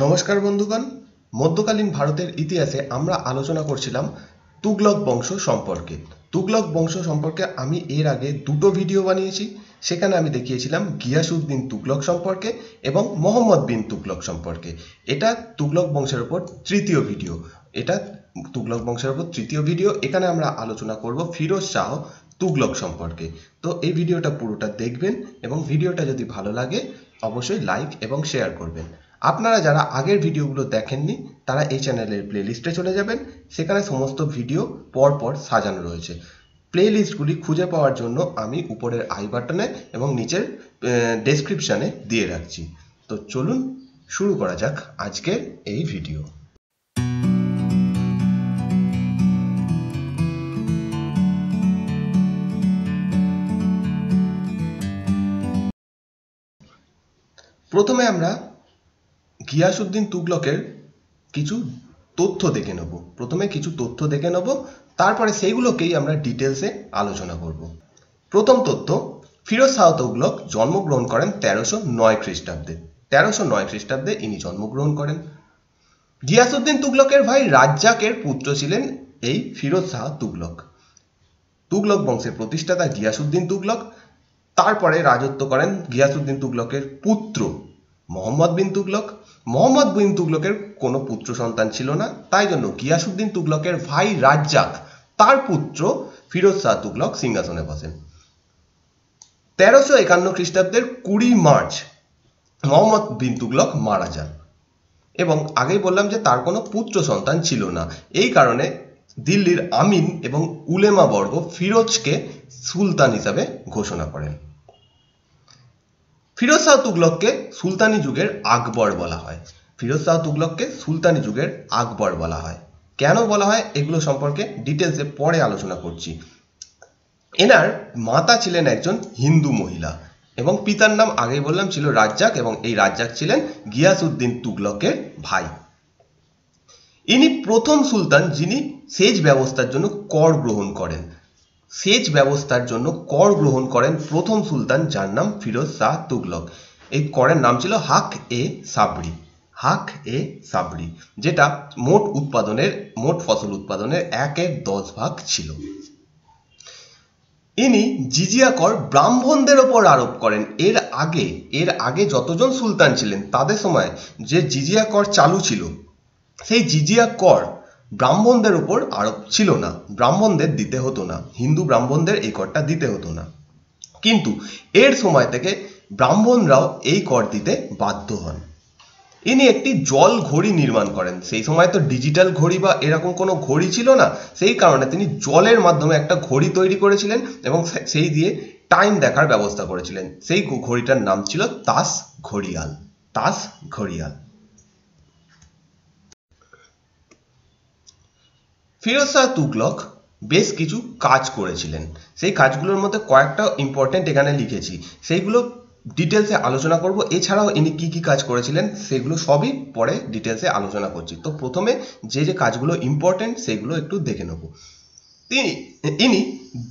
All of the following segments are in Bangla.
নমস্কার বন্ধুগণ মধ্যকালীন ভারতের ইতিহাসে আমরা আলোচনা করছিলাম তুগলক বংশ সম্পর্কে তুগলক বংশ সম্পর্কে আমি এর আগে দুটো ভিডিও বানিয়েছি সেখানে আমি দেখিয়েছিলাম গিয়াসুদ্দিন তুগলক সম্পর্কে এবং মোহাম্মদ বিন তুগলক সম্পর্কে এটা তুগলক বংশের ওপর তৃতীয় ভিডিও এটা তুগলক বংশের ওপর তৃতীয় ভিডিও এখানে আমরা আলোচনা করব ফিরোজ শাহ তুগলক সম্পর্কে তো এই ভিডিওটা পুরোটা দেখবেন এবং ভিডিওটা যদি ভালো লাগে অবশ্যই লাইক এবং শেয়ার করবেন আপনারা যারা আগের ভিডিওগুলো দেখেননি তারা এই চ্যানেলের প্লেলিস্টে চলে যাবেন সেখানে সমস্ত ভিডিও পরপর সাজানো রয়েছে প্লেলিস্টগুলি খুঁজে পাওয়ার জন্য আমি উপরের আই বাটনে এবং নিচের ডেসক্রিপশানে দিয়ে রাখছি তো চলুন শুরু করা যাক আজকের এই ভিডিও প্রথমে আমরা গিয়াসুদ্দিন তুগলকের কিছু তথ্য দেখে নেব প্রথমে কিছু তথ্য দেখে নেব তারপরে সেইগুলোকেই আমরা ডিটেলসে আলোচনা করব প্রথম তথ্য ফিরোজ শাহ তুগলক জন্মগ্রহণ করেন তেরোশো নয় খ্রিস্টাব্দে তেরোশো নয় খ্রিস্টাব্দে ইনি জন্মগ্রহণ করেন গিয়াসুদ্দিন তুগলকের ভাই রাজ্জাকের পুত্র ছিলেন এই ফিরোজ শাহ তুগলক তুগলক বংশের প্রতিষ্ঠাতা গিয়াসুদ্দিন তুগলক তারপরে রাজত্ব করেন গিয়াসুদ্দিন তুগলকের পুত্র মোহাম্মদ বিন তুগলক মোহাম্মদ বিন তুগলকের কোনো পুত্র সন্তান ছিল না তাই জন্য গিয়াসুদ্দিন তুগলকের ভাই রাজ্জাক তার পুত্র ফিরোজ শাহ তুগলক সিংহাসনে বসেন তেরোশো একান্ন খ্রিস্টাব্দের কুড়ি মার্চ মোহাম্মদ বিন তুগলক মারা যান এবং আগেই বললাম যে তার কোনো পুত্র সন্তান ছিল না এই কারণে দিল্লির আমিন এবং উলেমা বর্গ ফিরোজকে সুলতান হিসাবে ঘোষণা করেন ফিরোজ শাহ তুগলককে সুলতানি যুগের আকবর বলা হয় ফিরোজ শাহ তুগলককে সুলতানি যুগের আকবর বলা হয় কেন বলা হয় এগুলো সম্পর্কে ডিটেলসে পরে আলোচনা করছি এনার মাতা ছিলেন একজন হিন্দু মহিলা এবং পিতার নাম আগে বললাম ছিল রাজ্জাক এবং এই রাজ্জাক ছিলেন গিয়াসুদ্দিন তুগলকের ভাই ইনি প্রথম সুলতান যিনি সেচ ব্যবস্থার জন্য কর গ্রহণ করেন সেচ ব্যবস্থার জন্য কর গ্রহণ করেন প্রথম সুলতান যার নাম ফিরোজ শাহ তুগলক এই করের নাম ছিল হাক এ সাবরি হাক এ সাবরি যেটা মোট উৎপাদনের মোট ফসল উৎপাদনের একের দশ ভাগ ছিল ইনি জিজিয়া কর ব্রাহ্মণদের ওপর আরোপ করেন এর আগে এর আগে যতজন সুলতান ছিলেন তাদের সময় যে জিজিয়া কর চালু ছিল সেই জিজিয়া কর ব্রাহ্মণদের উপর আরোপ ছিল না ব্রাহ্মণদের দিতে হতো না হিন্দু ব্রাহ্মণদের এই করটা দিতে হতো না কিন্তু এর সময় থেকে ব্রাহ্মণরাও এই কর দিতে বাধ্য হন ইনি একটি জল ঘড়ি নির্মাণ করেন সেই সময় তো ডিজিটাল ঘড়ি বা এরকম কোনো ঘড়ি ছিল না সেই কারণে তিনি জলের মাধ্যমে একটা ঘড়ি তৈরি করেছিলেন এবং সেই দিয়ে টাইম দেখার ব্যবস্থা করেছিলেন সেই ঘড়িটার নাম ছিল তাস ঘড়িয়াল তাস ঘড়িয়াল ফিরোজ শাহ তুকলক বেশ কিছু কাজ করেছিলেন সেই কাজগুলোর মধ্যে কয়েকটা ইম্পর্টেন্ট এখানে লিখেছি সেইগুলো ডিটেলসে আলোচনা করব এছাড়াও ইনি কি কি কাজ করেছিলেন সেগুলো সবই পরে ডিটেলসে আলোচনা করছি তো প্রথমে যে যে কাজগুলো ইম্পর্টেন্ট সেগুলো একটু দেখে নেব তিনি ইনি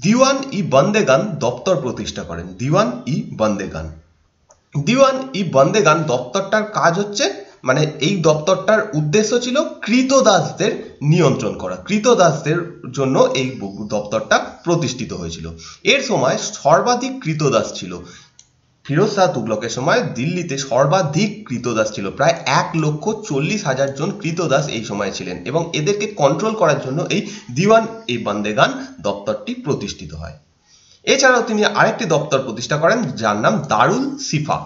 দিওয়ান ই বন্দেগান দপ্তর প্রতিষ্ঠা করেন দিওয়ান ই বন্দেগান দিওয়ান ই বন্দেগান দপ্তরটার কাজ হচ্ছে মানে এই দপ্তরটার উদ্দেশ্য ছিল কৃতদাসদের নিয়ন্ত্রণ করা কৃতদাসদের জন্য এই দপ্তরটা প্রতিষ্ঠিত হয়েছিল এর সময় সর্বাধিক কৃতদাস ছিল ফিরোজ শাহ তুগলকের সময় দিল্লিতে সর্বাধিক কৃতদাস ছিল প্রায় এক লক্ষ চল্লিশ হাজার জন কৃতদাস এই সময় ছিলেন এবং এদেরকে কন্ট্রোল করার জন্য এই দিওয়ান এই বান্দেগান দপ্তরটি প্রতিষ্ঠিত হয় এছাড়াও তিনি আরেকটি দপ্তর প্রতিষ্ঠা করেন যার নাম দারুল সিফা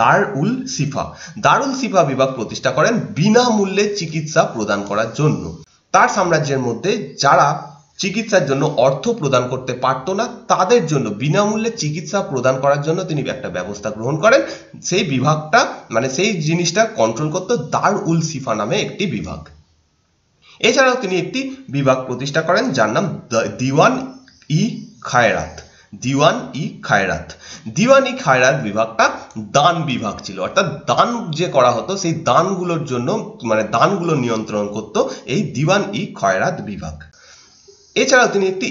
দার উল সিফা দারুল সিফা বিভাগ প্রতিষ্ঠা করেন বিনামূল্যে চিকিৎসা প্রদান করার জন্য তার সাম্রাজ্যের মধ্যে যারা চিকিৎসার জন্য অর্থ প্রদান করতে পারত না তাদের জন্য বিনামূল্যে চিকিৎসা প্রদান করার জন্য তিনি একটা ব্যবস্থা গ্রহণ করেন সেই বিভাগটা মানে সেই জিনিসটা কন্ট্রোল করত দার উল সিফা নামে একটি বিভাগ এছাড়াও তিনি একটি বিভাগ প্রতিষ্ঠা করেন যার নাম দিওয়ান ই খায়রাত দিওয়ান ই খায়রাত দিওয়ান ই খায়রাত বিভাগটা দান বিভাগ ছিল অর্থাৎ দান যে করা হতো সেই দানগুলোর জন্য মানে দানগুলো নিয়ন্ত্রণ করত এই দিওয়ান ই খয়রাত বিভাগ এছাড়াও তিনি একটি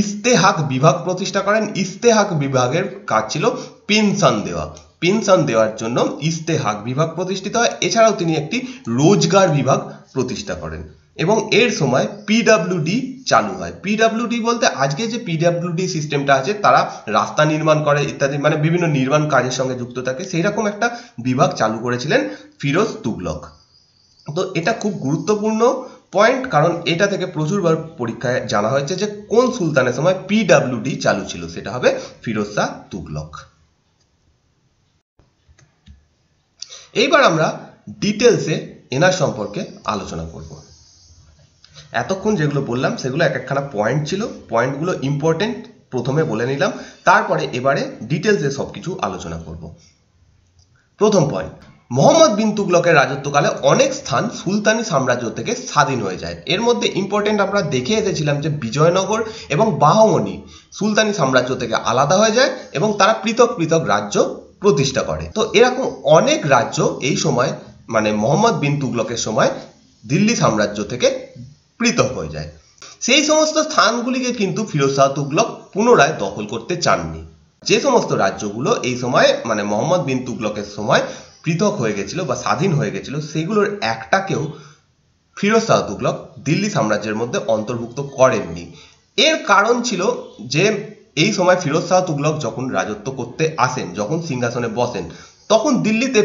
ইস্তেহাক বিভাগ প্রতিষ্ঠা করেন ইস্তেহাক বিভাগের কাজ ছিল পেনশন দেওয়া পেনশন দেওয়ার জন্য ইস্তেহাক বিভাগ প্রতিষ্ঠিত হয় এছাড়াও তিনি একটি রোজগার বিভাগ প্রতিষ্ঠা করেন এবং এর সময় পিডাব্লিউডি চালু হয় পিডাব্লিউডি বলতে আজকে যে পিডাব্লিউডি সিস্টেমটা আছে তারা রাস্তা নির্মাণ করে ইত্যাদি মানে বিভিন্ন নির্মাণ কাজের সঙ্গে যুক্ত থাকে সেই রকম একটা বিভাগ চালু করেছিলেন ফিরোজ তুগলক তো এটা খুব গুরুত্বপূর্ণ পয়েন্ট কারণ এটা থেকে প্রচুরবার পরীক্ষায় জানা হয়েছে যে কোন সুলতানের সময় পিডাব্লিউডি চালু ছিল সেটা হবে ফিরোজ শাহ তুগলক এইবার আমরা ডিটেলসে এনার সম্পর্কে আলোচনা করবো এতক্ষণ যেগুলো বললাম সেগুলো এক একখানা পয়েন্ট ছিল পয়েন্টগুলো ইম্পর্টেন্ট প্রথমে বলে নিলাম তারপরে এবারে ডিটেলসে সব কিছু আলোচনা করব প্রথম পয়েন্ট মোহাম্মদ বিন তুগলকের রাজত্বকালে অনেক স্থান সুলতানি সাম্রাজ্য থেকে স্বাধীন হয়ে যায় এর মধ্যে ইম্পর্টেন্ট আমরা দেখে এসেছিলাম যে বিজয়নগর এবং বাহমনি সুলতানি সাম্রাজ্য থেকে আলাদা হয়ে যায় এবং তারা পৃথক পৃথক রাজ্য প্রতিষ্ঠা করে তো এরকম অনেক রাজ্য এই সময় মানে মোহাম্মদ বিন তুগলকের সময় দিল্লি সাম্রাজ্য থেকে পৃথক হয়ে যায় সেই সমস্ত স্থানগুলিকে কিন্তু ফিরোজ শাহ তুগলক পুনরায় দখল করতে চাননি যে সমস্ত রাজ্যগুলো এই সময় মানে মোহাম্মদ বিন তুগলকের সময় পৃথক হয়ে গেছিল বা স্বাধীন হয়ে গেছিল সেগুলোর একটাকেও ফিরোজ শাহ তুগলক দিল্লি সাম্রাজ্যের মধ্যে অন্তর্ভুক্ত করেননি এর কারণ ছিল যে এই সময় ফিরোজ শাহ তুগলক যখন রাজত্ব করতে আসেন যখন সিংহাসনে বসেন তখন দিল্লিতে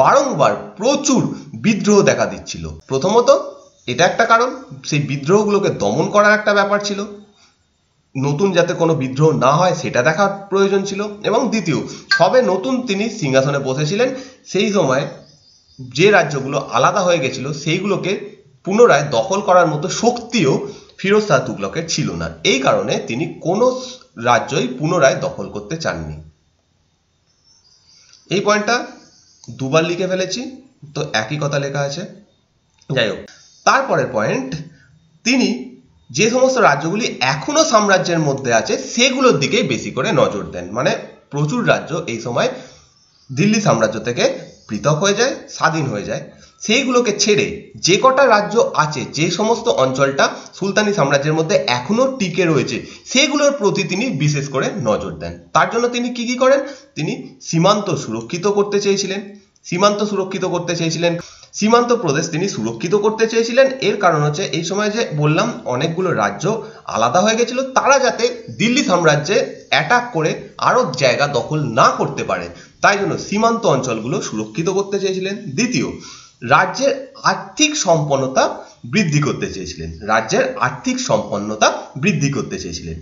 বারংবার প্রচুর বিদ্রোহ দেখা দিচ্ছিল প্রথমত এটা একটা কারণ সেই বিদ্রোহগুলোকে দমন করার একটা ব্যাপার ছিল নতুন যাতে কোনো বিদ্রোহ না হয় সেটা দেখার প্রয়োজন ছিল এবং দ্বিতীয় সবে নতুন তিনি সিংহাসনে বসেছিলেন সেই সময় যে রাজ্যগুলো আলাদা হয়ে গেছিল সেইগুলোকে পুনরায় দখল করার মতো শক্তিও ফিরোজ শাহ তুগলকের ছিল না এই কারণে তিনি কোনো রাজ্যই পুনরায় দখল করতে চাননি এই পয়েন্টটা দুবার লিখে ফেলেছি তো একই কথা লেখা আছে যাই হোক তারপরের পয়েন্ট তিনি যে সমস্ত রাজ্যগুলি এখনও সাম্রাজ্যের মধ্যে আছে সেগুলোর দিকেই বেশি করে নজর দেন মানে প্রচুর রাজ্য এই সময় দিল্লি সাম্রাজ্য থেকে পৃথক হয়ে যায় স্বাধীন হয়ে যায় সেইগুলোকে ছেড়ে যে কটা রাজ্য আছে যে সমস্ত অঞ্চলটা সুলতানি সাম্রাজ্যের মধ্যে এখনও টিকে রয়েছে সেগুলোর প্রতি তিনি বিশেষ করে নজর দেন তার জন্য তিনি কি কি করেন তিনি সীমান্ত সুরক্ষিত করতে চেয়েছিলেন সীমান্ত সুরক্ষিত করতে চেয়েছিলেন সীমান্ত প্রদেশ তিনি সুরক্ষিত করতে চেয়েছিলেন এর কারণ হচ্ছে এই সময় যে বললাম অনেকগুলো রাজ্য আলাদা হয়ে গেছিল তারা যাতে দিল্লি সাম্রাজ্যে অ্যাটাক করে আরও জায়গা দখল না করতে পারে তাই জন্য সীমান্ত অঞ্চলগুলো সুরক্ষিত করতে চেয়েছিলেন দ্বিতীয় রাজ্যের আর্থিক সম্পন্নতা বৃদ্ধি করতে চেয়েছিলেন রাজ্যের আর্থিক সম্পন্নতা বৃদ্ধি করতে চেয়েছিলেন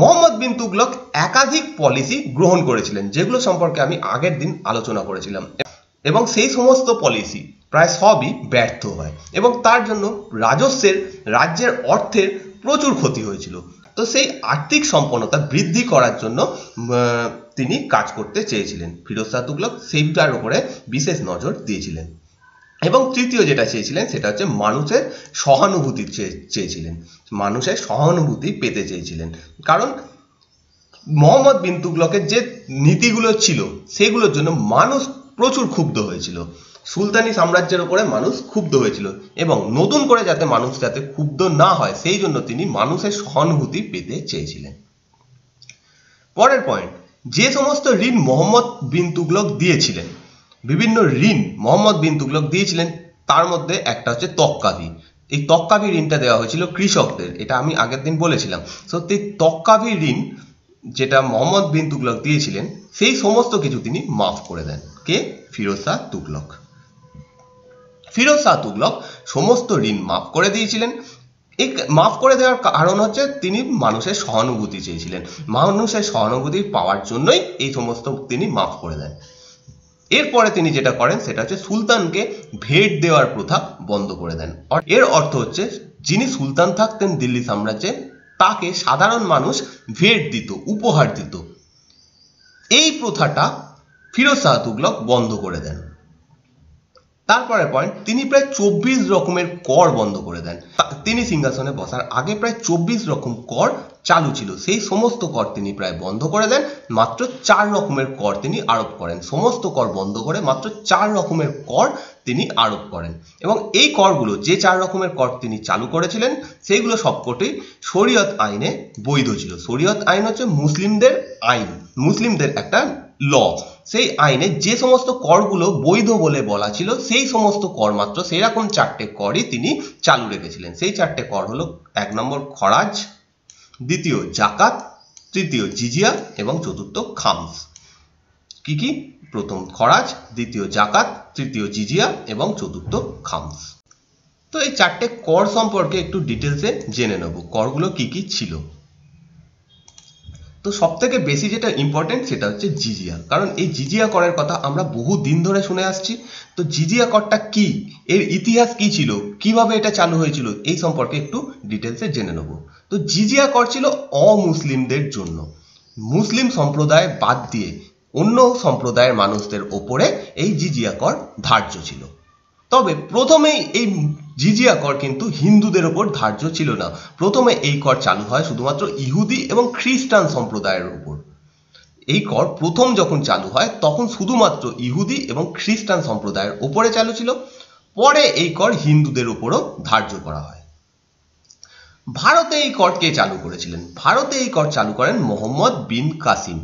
মোহাম্মদ বিন তুগলক একাধিক পলিসি গ্রহণ করেছিলেন যেগুলো সম্পর্কে আমি আগের দিন আলোচনা করেছিলাম এবং সেই সমস্ত পলিসি প্রায় সবই ব্যর্থ হয় এবং তার জন্য রাজস্বের রাজ্যের অর্থের প্রচুর ক্ষতি হয়েছিল তো সেই আর্থিক সম্পন্নতা বৃদ্ধি করার জন্য তিনি কাজ করতে চেয়েছিলেন ফিরোজ শাহ তুগলক সেইটার উপরে বিশেষ নজর দিয়েছিলেন এবং তৃতীয় যেটা চেয়েছিলেন সেটা হচ্ছে মানুষের সহানুভূতি চেয়েছিলেন মানুষের সহানুভূতি পেতে চেয়েছিলেন কারণ মোহাম্মদ বিন তুগলকের যে নীতিগুলো ছিল সেগুলোর জন্য মানুষ প্রচুর ক্ষুব্ধ হয়েছিল সুলতানি সাম্রাজ্যের উপরে মানুষ ক্ষুব্ধ হয়েছিল এবং নতুন করে যাতে মানুষ যাতে ক্ষুব্ধ না হয় সেই জন্য তিনি মানুষের সহানুভূতি পেতে চেয়েছিলেন পরের পয়েন্ট যে সমস্ত ঋণ মোহাম্মদ বিন তুগলক দিয়েছিলেন বিভিন্ন ঋণ মোহাম্মদ বিন তুগলক দিয়েছিলেন তার মধ্যে একটা হচ্ছে তক্কাভি এই তক্কাভি ঋণটা দেওয়া হয়েছিল কৃষকদের এটা আমি আগের দিন বলেছিলাম সত্যি তক্কাভি ঋণ যেটা মোহাম্মদ বিন তুগলক দিয়েছিলেন সেই সমস্ত কিছু তিনি মাফ করে দেন কে ফিরোজা তুগলক ফিরোজ শাহ তুগলক সমস্ত ঋণ মাফ করে দিয়েছিলেন এই মাফ করে দেওয়ার কারণ হচ্ছে তিনি মানুষের সহানুভূতি চেয়েছিলেন মানুষের সহানুভূতি পাওয়ার জন্যই এই সমস্ত তিনি মাফ করে দেন এরপরে তিনি যেটা করেন সেটা হচ্ছে সুলতানকে ভেট দেওয়ার প্রথা বন্ধ করে দেন এর অর্থ হচ্ছে যিনি সুলতান থাকতেন দিল্লি সাম্রাজ্যে তাকে সাধারণ মানুষ ভেট দিত উপহার দিত এই প্রথাটা ফিরোজ শাহ তুগলক বন্ধ করে দেন তারপরে পয়েন্ট তিনি প্রায় চব্বিশ রকমের কর বন্ধ করে দেন তিনি সিংহাসনে বসার আগে প্রায় চব্বিশ রকম কর চালু ছিল সেই সমস্ত কর তিনি প্রায় বন্ধ করে দেন মাত্র চার রকমের কর তিনি আরোপ করেন সমস্ত কর বন্ধ করে মাত্র চার রকমের কর তিনি আরোপ করেন এবং এই করগুলো যে চার রকমের কর তিনি চালু করেছিলেন সেইগুলো সবকটি শরীয়ত আইনে বৈধ ছিল শরীয়ত আইন হচ্ছে মুসলিমদের আইন মুসলিমদের একটা ল সেই আইনে যে সমস্ত করগুলো বৈধ বলে বলা ছিল সেই সমস্ত কর মাত্র রকম চারটে করই তিনি চালু রেখেছিলেন সেই চারটে কর হলো এক নম্বর খরাজ দ্বিতীয় জাকাত তৃতীয় জিজিয়া এবং চতুর্থ খামস কি কি প্রথম খরাজ দ্বিতীয় জাকাত তৃতীয় জিজিয়া এবং চতুর্থ খামস তো এই চারটে কর সম্পর্কে একটু ডিটেলসে জেনে নেব করগুলো কি কি ছিল তো সব থেকে বেশি যেটা ইম্পর্টেন্ট সেটা হচ্ছে জিজিয়া কারণ এই জিজিয়া করের কথা আমরা বহু দিন ধরে শুনে আসছি তো জিজিয়া করটা কি এর ইতিহাস কি ছিল কিভাবে এটা চালু হয়েছিল এই সম্পর্কে একটু ডিটেলসে জেনে নেব তো জিজিয়া কর ছিল অমুসলিমদের জন্য মুসলিম সম্প্রদায় বাদ দিয়ে অন্য সম্প্রদায়ের মানুষদের ওপরে এই জিজিয়া কর ধার্য ছিল তবে প্রথমেই এই জিজিয়া কর কিন্তু হিন্দুদের ওপর ধার্য ছিল না প্রথমে এই কর চালু হয় শুধুমাত্র ইহুদি এবং খ্রিস্টান সম্প্রদায়ের উপর এই কর প্রথম যখন চালু হয় তখন শুধুমাত্র ইহুদি এবং খ্রিস্টান সম্প্রদায়ের ওপরে চালু ছিল পরে এই কর হিন্দুদের উপরও ধার্য করা হয় ভারতে এই করকে চালু করেছিলেন ভারতে এই কর চালু করেন মোহাম্মদ বিন কাসিম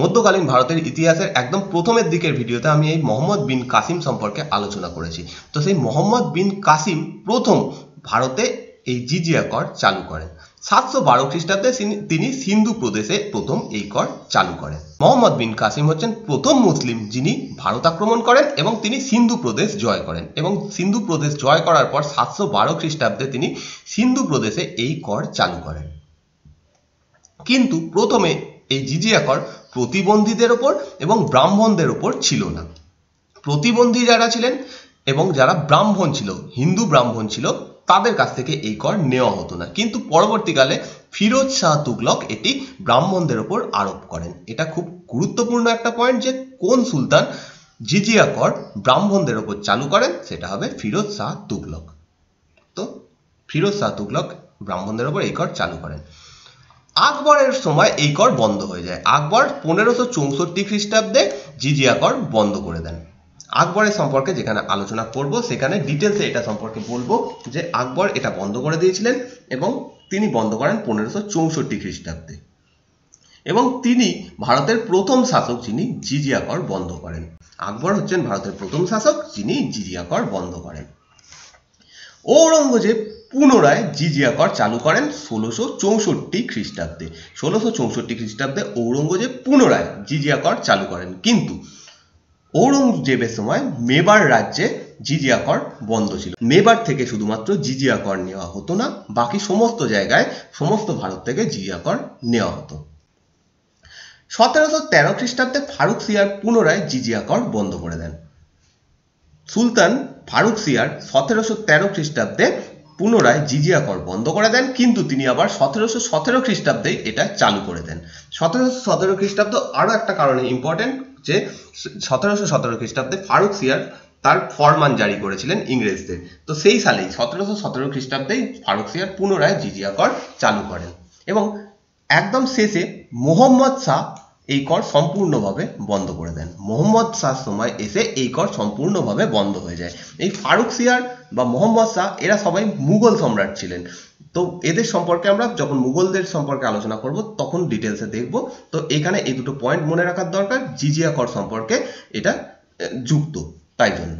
মধ্যকালীন ভারতের ইতিহাসের একদম প্রথমের দিকের ভিডিওতে আমি এই মোহাম্মদ বিন কাসিম সম্পর্কে আলোচনা করেছি তো সেই মোহাম্মদ বিন কাসিম প্রথম ভারতে এই জিজিয়া কর চালু করেন সাতশো বারো খ্রিস্টাব্দে তিনি সিন্ধু প্রদেশে প্রথম এই কর চালু করেন মোহাম্মদ বিন কাসিম হচ্ছেন প্রথম মুসলিম যিনি ভারত আক্রমণ করেন এবং তিনি সিন্ধু প্রদেশ জয় করেন এবং সিন্ধু প্রদেশ জয় করার পর সাতশো বারো খ্রিস্টাব্দে তিনি সিন্ধু প্রদেশে এই কর চালু করেন কিন্তু প্রথমে এই জিজিয়া কর প্রতিবন্ধীদের ওপর এবং ব্রাহ্মণদের ওপর ছিল না প্রতিবন্ধী যারা ছিলেন এবং যারা ব্রাহ্মণ ছিল হিন্দু ব্রাহ্মণ ছিল তাদের কাছ থেকে এই কর নেওয়া হতো না কিন্তু পরবর্তীকালে ফিরোজ শাহ তুগলক এটি ব্রাহ্মণদের ওপর আরোপ করেন এটা খুব গুরুত্বপূর্ণ একটা পয়েন্ট যে কোন সুলতান জিজিয়া কর ব্রাহ্মণদের ওপর চালু করেন সেটা হবে ফিরোজ শাহ তুগলক তো ফিরোজ শাহ তুগলক ব্রাহ্মণদের ওপর এই কর চালু করেন আকবরের সময় এই কর বন্ধ হয়ে যায় আকবর পনেরোশো চৌষট্টি খ্রিস্টাব্দে জিজিয়া কর বন্ধ করে দেন আকবরের সম্পর্কে যেখানে আলোচনা করব সেখানে ডিটেলসে এটা সম্পর্কে বলবো যে আকবর এটা বন্ধ করে দিয়েছিলেন এবং তিনি বন্ধ করেন পনেরোশো চৌষট্টি খ্রিস্টাব্দে এবং তিনি ভারতের প্রথম শাসক যিনি জিজিয়া কর বন্ধ করেন আকবর হচ্ছেন ভারতের প্রথম শাসক যিনি জিজিয়া কর বন্ধ করেন ঔরঙ্গজেব পুনরায় জিজিয়া কর চালু করেন ষোলোশো চৌষট্টি খ্রিস্টাব্দে ষোলোশো চৌষট্টি খ্রিস্টাব্দে ঔরঙ্গজেব পুনরায় জিজিয়া কর চালু করেন কিন্তু ঔরঙ্গজেবের সময় মেবার রাজ্যে জিজিয়া কর বন্ধ ছিল মেবার থেকে শুধুমাত্র জিজিয়া কর নেওয়া হতো না বাকি সমস্ত জায়গায় সমস্ত ভারত থেকে জিজিয়া কর নেওয়া হতো সতেরোশো তেরো খ্রিস্টাব্দে ফারুক সিয়ার পুনরায় জিজিয়া কর বন্ধ করে দেন সুলতান ফারুক সিয়ার সতেরোশো তেরো খ্রিস্টাব্দে পুনরায় জিজিয়া কর বন্ধ করে দেন কিন্তু তিনি আবার সতেরোশো সতেরো খ্রিস্টাব্দে এটা চালু করে দেন সতেরোশো সতেরো খ্রিস্টাব্দ আরও একটা কারণে ইম্পর্টেন্ট যে সতেরোশো সতেরো খ্রিস্টাব্দে ফারুক সিয়ার তার ফরমান জারি করেছিলেন ইংরেজদের তো সেই সালেই সতেরোশো সতেরো খ্রিস্টাব্দেই ফারুক সিয়ার পুনরায় জিজিয়া কর চালু করেন এবং একদম শেষে মোহাম্মদ শাহ এই কর সম্পূর্ণভাবে বন্ধ করে দেন মোহাম্মদ শাহ সময় এসে এই কর সম্পূর্ণভাবে বন্ধ হয়ে যায় এই ফারুক সিয়ার বা মোহাম্মদ শাহ এরা সবাই মুঘল সম্রাট ছিলেন তো এদের সম্পর্কে আমরা যখন মুঘলদের সম্পর্কে আলোচনা করব তখন ডিটেলসে দেখব তো এখানে এই দুটো পয়েন্ট মনে রাখার দরকার জিজিয়া কর সম্পর্কে এটা যুক্ত তাই জন্য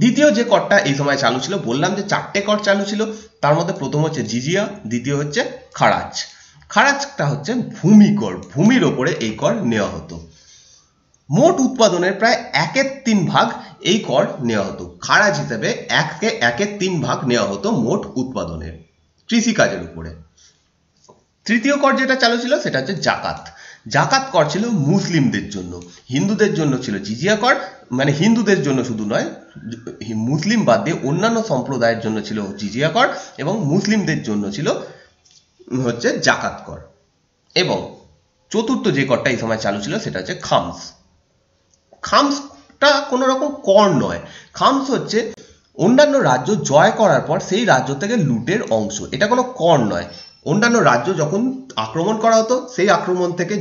দ্বিতীয় যে করটা এই সময় চালু ছিল বললাম যে চারটে কর চালু ছিল তার মধ্যে প্রথম হচ্ছে জিজিয়া দ্বিতীয় হচ্ছে খারাজ খারাজটা হচ্ছেন ভূমিকর ভূমির ওপরে এই কর নেওয়া হতো মোট উৎপাদনের প্রায় একের তিন ভাগ এই কর নেওয়া হতো খারাজ হিসাবে এককে একের তিন ভাগ নেওয়া হতো মোট উৎপাদনের কৃষিকাজের উপরে তৃতীয় কর যেটা চালু ছিল সেটা হচ্ছে জাকাত জাকাত কর ছিল মুসলিমদের জন্য হিন্দুদের জন্য ছিল জিজিয়া কর মানে হিন্দুদের জন্য শুধু নয় মুসলিম বাদ দিয়ে অন্যান্য সম্প্রদায়ের জন্য ছিল জিজিয়া কর এবং মুসলিমদের জন্য ছিল হচ্ছে জাকাত কর এবং চতুর্থ যে করটা এই সময় চালু ছিল সেটা হচ্ছে খামস খামসটা কোনো রকম কর নয় খামস হচ্ছে অন্যান্য রাজ্য জয় করার পর সেই রাজ্য থেকে লুটের অংশ এটা কোনো কর নয় অন্যান্য রাজ্য যখন আক্রমণ করা হতো সেই আক্রমণ থেকে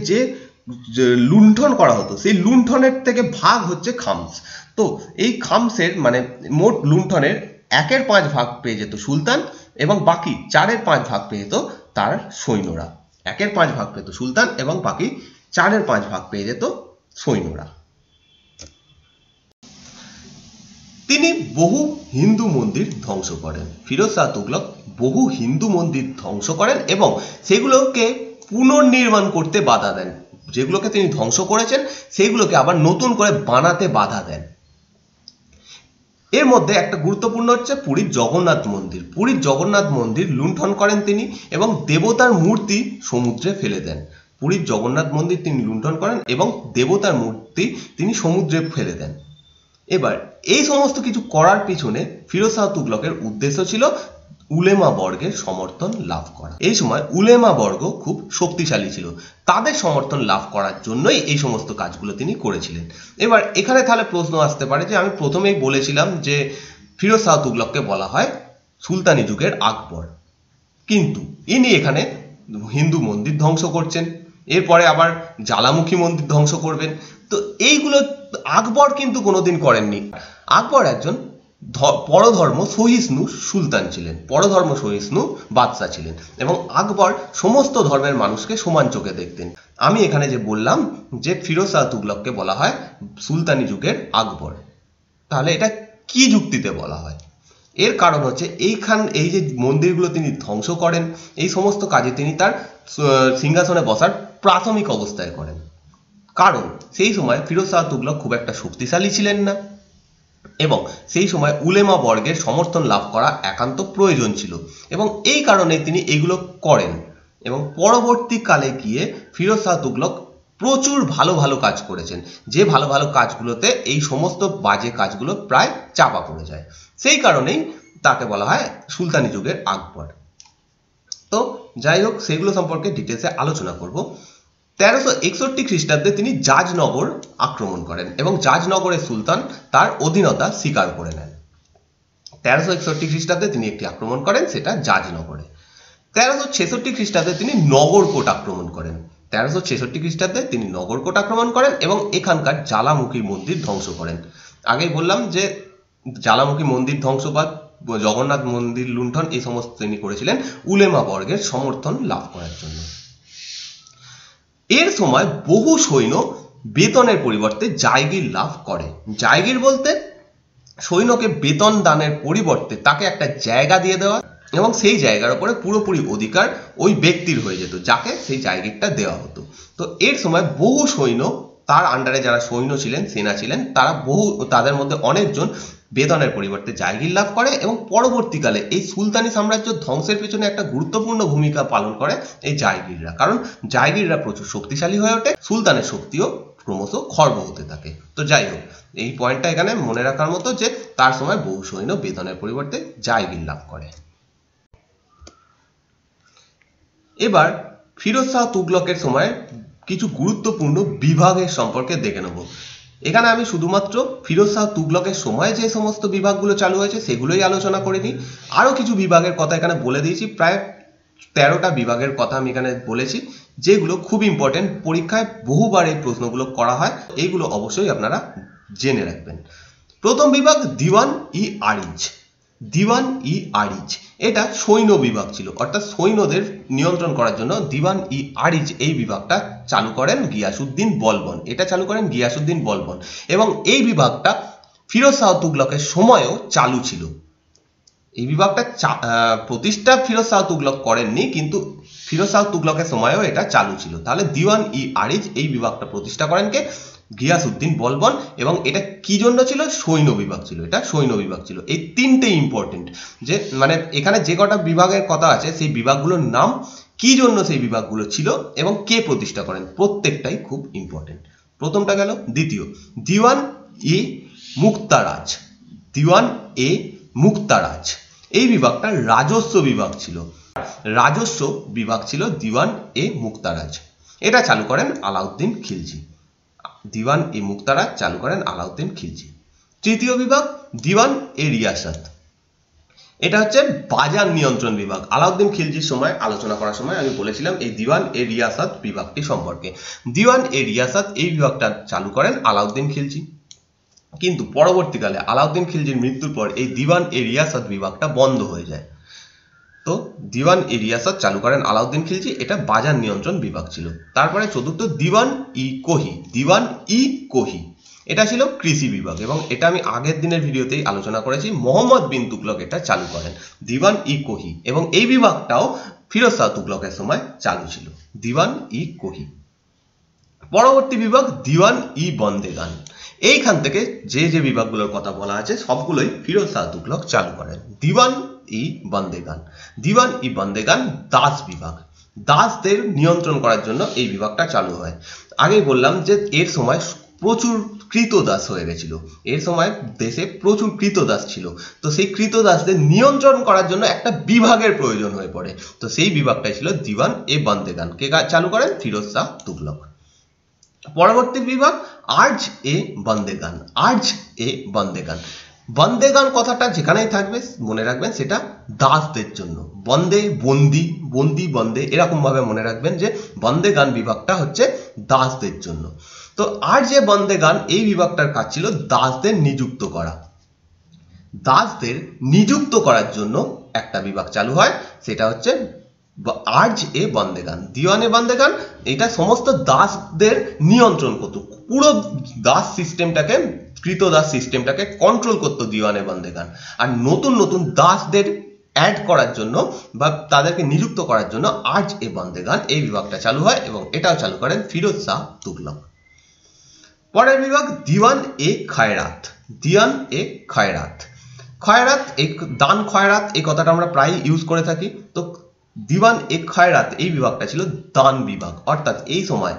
যে লুণ্ঠন করা হতো সেই লুণ্ঠনের থেকে ভাগ হচ্ছে খামস তো এই খামসের মানে মোট লুণ্ঠনের একের পাঁচ ভাগ পেয়ে যেত সুলতান এবং বাকি চারের পাঁচ ভাগ পেয়ে যেত তার সৈন্যরা একের পাঁচ ভাগ পেত সুলতান এবং বাকি চারের পাঁচ ভাগ পেয়ে যেত সৈন্যরা তিনি বহু হিন্দু মন্দির ধ্বংস করেন ফিরোজ শাহ তুগলক বহু হিন্দু মন্দির ধ্বংস করেন এবং সেগুলোকে পুনর্নির্মাণ করতে বাধা দেন যেগুলোকে তিনি ধ্বংস করেছেন সেইগুলোকে আবার নতুন করে বানাতে বাধা দেন এর মধ্যে একটা গুরুত্বপূর্ণ হচ্ছে পুরীর জগন্নাথ মন্দির পুরীর জগন্নাথ মন্দির লুণ্ঠন করেন তিনি এবং দেবতার মূর্তি সমুদ্রে ফেলে দেন পুরীর জগন্নাথ মন্দির তিনি লুণ্ঠন করেন এবং দেবতার মূর্তি তিনি সমুদ্রে ফেলে দেন এবার এই সমস্ত কিছু করার পিছনে ফিরোজ শাহ তুগলকের উদ্দেশ্য ছিল উলেমা বর্গের সমর্থন লাভ করা এই সময় উলেমা বর্গ খুব শক্তিশালী ছিল তাদের সমর্থন লাভ করার জন্যই এই সমস্ত কাজগুলো তিনি করেছিলেন এবার এখানে তাহলে প্রশ্ন আসতে পারে যে আমি প্রথমেই বলেছিলাম যে ফিরোজ শাহ তুগলককে বলা হয় সুলতানি যুগের আকবর কিন্তু ইনি এখানে হিন্দু মন্দির ধ্বংস করছেন এরপরে আবার জ্বালামুখী মন্দির ধ্বংস করবেন তো এইগুলো আকবর কিন্তু কোনোদিন করেননি আকবর একজন পরধর্ম সহিষ্ণু সুলতান ছিলেন পরধর্ম সহিষ্ণু বাদশাহ ছিলেন এবং আকবর সমস্ত ধর্মের মানুষকে সমান চোখে দেখতেন আমি এখানে যে বললাম যে ফিরোজ শাহ তুগলককে বলা হয় সুলতানি যুগের আকবর তাহলে এটা কি যুক্তিতে বলা হয় এর কারণ হচ্ছে এইখান এই যে মন্দিরগুলো তিনি ধ্বংস করেন এই সমস্ত কাজে তিনি তার সিংহাসনে বসার প্রাথমিক অবস্থায় করেন কারণ সেই সময় ফিরোজ শাহ তুগলক খুব একটা শক্তিশালী ছিলেন না এবং সেই সময় উলেমা বর্গের সমর্থন লাভ করা একান্ত প্রয়োজন ছিল এবং এই কারণে তিনি এগুলো করেন এবং পরবর্তীকালে গিয়ে ফিরোজ শাহ তুগলক প্রচুর ভালো ভালো কাজ করেছেন যে ভালো ভালো কাজগুলোতে এই সমস্ত বাজে কাজগুলো প্রায় চাপা পড়ে যায় সেই কারণেই তাকে বলা হয় সুলতানি যুগের আকবর তো যাই হোক সেগুলো সম্পর্কে ডিটেলসে আলোচনা করব তেরোশো একষট্টি খ্রিস্টাব্দে তিনি জাজনগর আক্রমণ করেন এবং জাজনগরের সুলতান তার অধীনতা স্বীকার করে নেন তেরোশো একষট্টি খ্রিস্টাব্দে তিনি একটি আক্রমণ করেন সেটা জাজনগরে তেরোশো ছেষট্টি খ্রিস্টাব্দে তিনি নগরকোট আক্রমণ করেন তেরোশো ছেষট্টি খ্রিস্টাব্দে তিনি নগরকোট আক্রমণ করেন এবং এখানকার জ্বালামুখী মন্দির ধ্বংস করেন আগে বললাম যে জ্বালামুখী মন্দির ধ্বংসবাদ জগন্নাথ মন্দির লুণ্ঠন এই সমস্ত তিনি করেছিলেন উলেমা বর্গের সমর্থন লাভ করার জন্য এর সময় বহু সৈন্য বেতনের পরিবর্তে জায়গির লাভ করে জায়গির বলতে সৈন্যকে বেতন দানের পরিবর্তে তাকে একটা জায়গা দিয়ে দেওয়া এবং সেই জায়গার উপরে পুরোপুরি অধিকার ওই ব্যক্তির হয়ে যেত যাকে সেই জায়গিরটা দেওয়া হতো তো এর সময় বহু সৈন্য তার আন্ডারে যারা সৈন্য ছিলেন সেনা ছিলেন তারা বহু তাদের মধ্যে অনেকজন বেদনের পরিবর্তে জায়গির লাভ করে এবং পরবর্তীকালে এই সুলতানি সাম্রাজ্য ধ্বংসের পেছনে একটা গুরুত্বপূর্ণ ভূমিকা পালন করে এই জায়গিররা কারণ জায়গিররা প্রচুর শক্তিশালী হয়ে ওঠে সুলতানের শক্তিও ক্রমশ খর্ব হতে থাকে তো যাই হোক এই পয়েন্টটা এখানে মনে রাখার মতো যে তার সময় বহু সৈন্য বেদনের পরিবর্তে জায়গির লাভ করে এবার ফিরোজ শাহ তুগলকের সময় কিছু গুরুত্বপূর্ণ বিভাগের সম্পর্কে দেখে নেব এখানে আমি শুধুমাত্র ফিরোজ শাহ তুগলকের সময় যে সমস্ত বিভাগগুলো চালু হয়েছে সেগুলোই আলোচনা করে নিই আরও কিছু বিভাগের কথা এখানে বলে দিয়েছি প্রায় তেরোটা বিভাগের কথা আমি এখানে বলেছি যেগুলো খুব ইম্পর্টেন্ট পরীক্ষায় বহুবার এই প্রশ্নগুলো করা হয় এইগুলো অবশ্যই আপনারা জেনে রাখবেন প্রথম বিভাগ দিওয়ান ই আরিজ দিওয়ান ই আরিজ এটা সৈন্য বিভাগ ছিল অর্থাৎ সৈন্যদের নিয়ন্ত্রণ করার জন্য দিওয়ান ই আরিজ এই বিভাগটা চালু করেন গিয়াসুদ্দিন বলবন এটা চালু করেন গিয়াসুদ্দিন বলবন এবং এই বিভাগটা ফিরোজ শাহ তুগলকের সময়ও চালু ছিল এই বিভাগটা প্রতিষ্ঠা ফিরোজ শাহ তুগলক করেননি কিন্তু ফিরোজ শাহ তুগলকের সময়ও এটা চালু ছিল তাহলে দিওয়ান ই আরিজ এই বিভাগটা প্রতিষ্ঠা করেন কে গিয়াসউদ্দিন বলবন এবং এটা কি জন্য ছিল সৈন্য বিভাগ ছিল এটা সৈন্য বিভাগ ছিল এই তিনটে ইম্পর্টেন্ট যে মানে এখানে যে কটা বিভাগের কথা আছে সেই বিভাগগুলোর নাম কি জন্য সেই বিভাগগুলো ছিল এবং কে প্রতিষ্ঠা করেন প্রত্যেকটাই খুব ইম্পর্টেন্ট প্রথমটা গেল দ্বিতীয় দিওয়ান ই মুক্তারাজ দিওয়ান এ মুক্তারাজ এই বিভাগটা রাজস্ব বিভাগ ছিল রাজস্ব বিভাগ ছিল দিওয়ান এ মুক্তারাজ এটা চালু করেন আলাউদ্দিন খিলজি দিওয়ান এ মুক্তারা চালু করেন আলাউদ্দিন খিলজি তৃতীয় বিভাগ দিওয়ান এ রিয়াসাত এটা হচ্ছে বাজার নিয়ন্ত্রণ বিভাগ আলাউদ্দিন খিলজির সময় আলোচনা করার সময় আমি বলেছিলাম এই দিওয়ান এ রিয়াসাত বিভাগটি সম্পর্কে দিওয়ান এ রিয়াসাত এই বিভাগটা চালু করেন আলাউদ্দিন খিলজি কিন্তু পরবর্তীকালে আলাউদ্দিন খিলজির মৃত্যুর পর এই দিওয়ান এ রিয়াসাত বিভাগটা বন্ধ হয়ে যায় তো দিওয়ান ইরিয়াসাদ চালু করেন আলাউদ্দিন খিলজি এটা বাজার নিয়ন্ত্রণ বিভাগ ছিল তারপরে চতুর্থ দিওয়ান ই কোহি দিওয়ান ই কোহি এটা ছিল কৃষি বিভাগ এবং এটা আমি আগের দিনের ভিডিওতেই আলোচনা করেছি মোহাম্মদ বিন তুকলক এটা চালু করেন দিওয়ান ই কোহি এবং এই বিভাগটাও ফিরোজ শাহ তুকলকের সময় চালু ছিল দিওয়ান ই কোহি পরবর্তী বিভাগ দিওয়ান ই বন্দেগান এইখান থেকে যে যে বিভাগগুলোর কথা বলা আছে সবগুলোই ফিরোজ শাহ তুকলক চালু করেন দিওয়ান ই বন্দেগান দিওয়ান ই বন্দেগান দাস বিভাগ দাসদের নিয়ন্ত্রণ করার জন্য এই বিভাগটা চালু হয় আগে বললাম যে এর সময় প্রচুর কৃতদাস হয়ে গেছিল এর সময় দেশে প্রচুর কৃতদাস ছিল তো সেই কৃতদাসদের নিয়ন্ত্রণ করার জন্য একটা বিভাগের প্রয়োজন হয়ে পড়ে তো সেই বিভাগটাই ছিল দিওয়ান এ বন্দেগান কে চালু করেন ফিরোজ শাহ তুগলক পরবর্তী বিভাগ আর্জ এ বন্দেগান আর্জ এ বন্দেগান বন্দে গান কথাটা যেখানেই থাকবে মনে রাখবেন সেটা দাসদের জন্য বন্দে বন্দি বন্দি বন্দে এরকমভাবে মনে রাখবেন যে বন্দে গান বিভাগটা হচ্ছে দাসদের জন্য তো আর যে বন্দে গান এই বিভাগটার কাজ ছিল দাসদের নিযুক্ত করা দাসদের নিযুক্ত করার জন্য একটা বিভাগ চালু হয় সেটা হচ্ছে আর্জ এ বন্দে এ দিওয়ানে গান এটা সমস্ত দাসদের নিয়ন্ত্রণ করত পুরো দাস সিস্টেমটাকে কৃতদাস সিস্টেমটাকে কন্ট্রোল করতো দিওয়ানে বন্দেগান আর নতুন নতুন দাসদের অ্যাড করার জন্য বা তাদেরকে নিযুক্ত করার জন্য আজ এ বন্দেগান এই বিভাগটা চালু হয় এবং এটাও চালু করেন ফিরোজ শাহ তুগলক পরের বিভাগ দিওয়ান এ খায়রাত দিওয়ান এ খায়রাত খয়রাত এই দান খয়রাত এই কথাটা আমরা প্রায় ইউজ করে থাকি তো দিওয়ান এ খয়রাত এই বিভাগটা ছিল দান বিভাগ অর্থাৎ এই সময়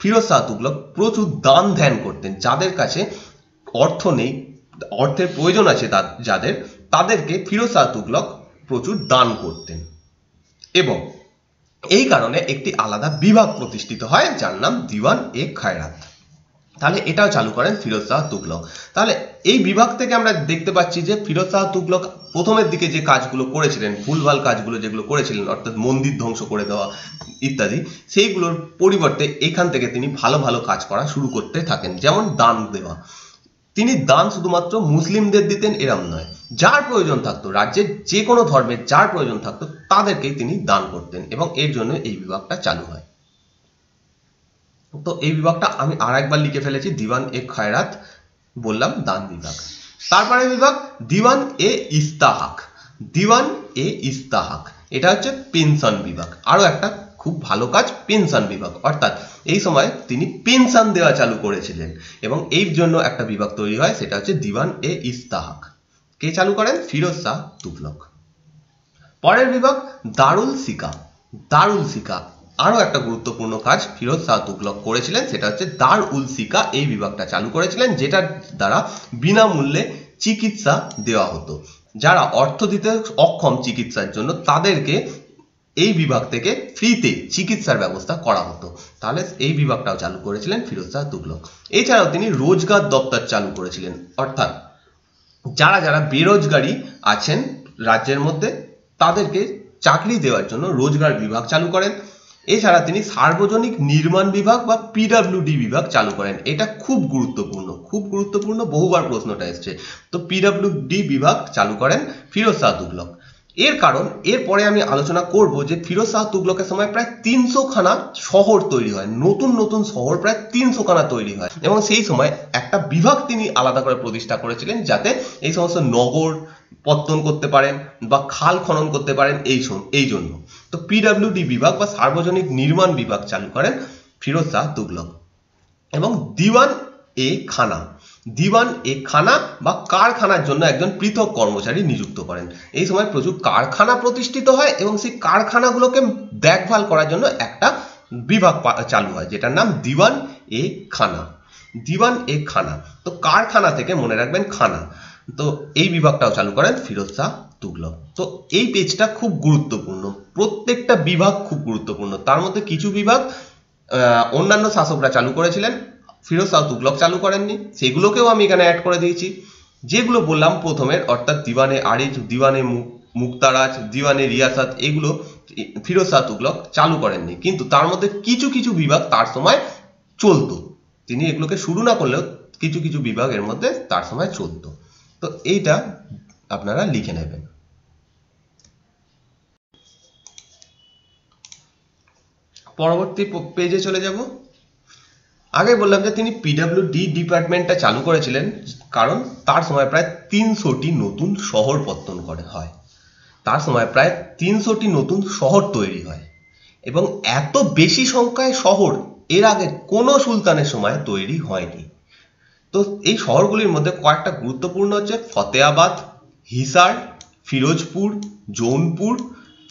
ফিরোজ শাহ তুগলক প্রচুর দান ধ্যান করতেন যাদের কাছে অর্থ নেই অর্থের প্রয়োজন আছে যাদের তাদেরকে ফিরোজ শাহ তুগলক প্রচুর দান করতেন এবং এই কারণে একটি আলাদা বিভাগ প্রতিষ্ঠিত হয় যার নাম দিওয়ান এ খায়রাত তাহলে এটাও চালু করেন ফিরোজ শাহ তুগলক তাহলে এই বিভাগ থেকে আমরা দেখতে পাচ্ছি যে ফিরোজ শাহ তুগলক প্রথমের দিকে যে কাজগুলো করেছিলেন ভুলভাল কাজগুলো যেগুলো করেছিলেন অর্থাৎ মন্দির ধ্বংস করে দেওয়া ইত্যাদি সেইগুলোর পরিবর্তে এখান থেকে তিনি ভালো ভালো কাজ করা শুরু করতে থাকেন যেমন দান দেওয়া তিনি দান শুধুমাত্র মুসলিমদের দিতেন এরম নয় যার প্রয়োজন থাকতো রাজ্যের যে কোনো ধর্মের যার প্রয়োজন থাকতো তাদেরকেই তিনি দান করতেন এবং এর জন্য এই বিভাগটা চালু হয় তো এই বিভাগটা আমি আর একবার লিখে ফেলেছি দিওয়ান এ খায়রাত বললাম দান বিভাগ তারপরে বিভাগ দিওয়ান এ ইস্তাহাক দিওয়ান এ ইস্তাহাক এটা হচ্ছে পেনশন বিভাগ আরও একটা খুব ভালো কাজ পেনশন বিভাগ অর্থাৎ এই সময় তিনি পেনশন দেওয়া চালু করেছিলেন এবং এই জন্য একটা বিভাগ তৈরি হয় সেটা হচ্ছে দিওয়ান এ ইস্তাহাক কে চালু করেন ফিরোজ শাহ তুগলক পরের বিভাগ দারুল সিকা দারুল সিকা আরও একটা গুরুত্বপূর্ণ কাজ ফিরোজ শাহ তুগলক করেছিলেন সেটা হচ্ছে দার উল সিকা এই বিভাগটা চালু করেছিলেন যেটার দ্বারা বিনামূল্যে চিকিৎসা দেওয়া হতো যারা অর্থ দিতে অক্ষম চিকিৎসার জন্য তাদেরকে এই বিভাগ থেকে ফ্রিতে চিকিৎসার ব্যবস্থা করা হতো তাহলে এই বিভাগটাও চালু করেছিলেন ফিরোজ শাহ তুগলক এছাড়াও তিনি রোজগার দপ্তর চালু করেছিলেন অর্থাৎ যারা যারা বেরোজগারি আছেন রাজ্যের মধ্যে তাদেরকে চাকরি দেওয়ার জন্য রোজগার বিভাগ চালু করেন এছাড়া তিনি সার্বজনিক নির্মাণ বিভাগ বা পিডাব্লিউডি বিভাগ চালু করেন এটা খুব গুরুত্বপূর্ণ খুব গুরুত্বপূর্ণ বহুবার প্রশ্নটা এসছে তো পিডাব্লিউডি বিভাগ চালু করেন ফিরোজ শাহ তুগলক এর কারণ এরপরে আমি আলোচনা করব যে ফিরোজ শাহ তুগলকের সময় প্রায় তিনশো খানা শহর তৈরি হয় নতুন নতুন শহর প্রায় তিনশো খানা তৈরি হয় এবং সেই সময় একটা বিভাগ তিনি আলাদা করে প্রতিষ্ঠা করেছিলেন যাতে এই সমস্ত নগর পত্তন করতে পারেন বা খাল খনন করতে পারেন এই এই জন্য তো পিডাব্লিউডি বিভাগ বা সার্বজনীন নির্মাণ বিভাগ চালু করেন ফিরোজ শাহ তুগলক এবং দিওয়ান এ খানা দিবান এ খানা বা কারখানার জন্য একজন পৃথক কর্মচারী নিযুক্ত করেন এই সময় প্রচুর কারখানা প্রতিষ্ঠিত হয় এবং সেই কারখানাগুলোকে দেখভাল করার জন্য একটা বিভাগ চালু হয় যেটার নাম দিওয়ান এ খানা দিওয়ান এ খানা তো কারখানা থেকে মনে রাখবেন খানা তো এই বিভাগটাও চালু করেন ফিরোজ শাহ তুগলক তো এই পেজটা খুব গুরুত্বপূর্ণ প্রত্যেকটা বিভাগ খুব গুরুত্বপূর্ণ তার মধ্যে কিছু বিভাগ অন্যান্য শাসকরা চালু করেছিলেন ফিরোজ শাহ তুগলক চালু করেননি সেগুলোকেও আমি এখানে অ্যাড করে দিয়েছি যেগুলো বললাম প্রথমের অর্থাৎ দিওয়ানে আরিজ দিওয়ানে মুক্তারাজ দিওয়ানে রিয়াসাত এগুলো ফিরোজ শাহ তুগলক চালু করেননি কিন্তু তার মধ্যে কিছু কিছু বিভাগ তার সময় চলতো তিনি এগুলোকে শুরু না করলেও কিছু কিছু বিভাগ এর মধ্যে তার সময় চলত তো এইটা আপনারা লিখে নেবেন পরবর্তী পেজে চলে যাব আগে বললাম যে তিনি পিডাব্লিউ ডি ডিপার্টমেন্টটা চালু করেছিলেন কারণ তার সময় প্রায় তিনশোটি নতুন শহর পত্তন করে হয় তার সময় প্রায় তিনশোটি নতুন শহর তৈরি হয় এবং এত বেশি সংখ্যায় শহর এর আগে কোনো সুলতানের সময় তৈরি হয়নি তো এই শহরগুলির মধ্যে কয়েকটা গুরুত্বপূর্ণ হচ্ছে ফতেয়াবাদ হিসার ফিরোজপুর জৌনপুর